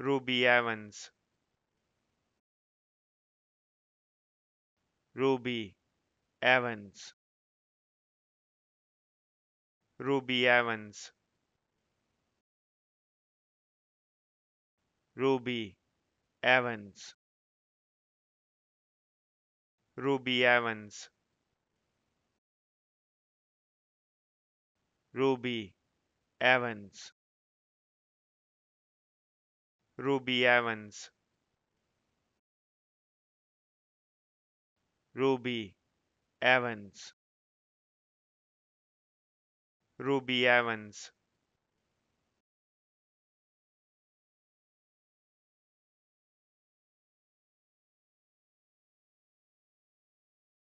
Ruby Evans Ruby Evans Ruby Evans Ruby Evans Ruby Evans Ruby Evans Ruby Evans Ruby Evans Ruby Evans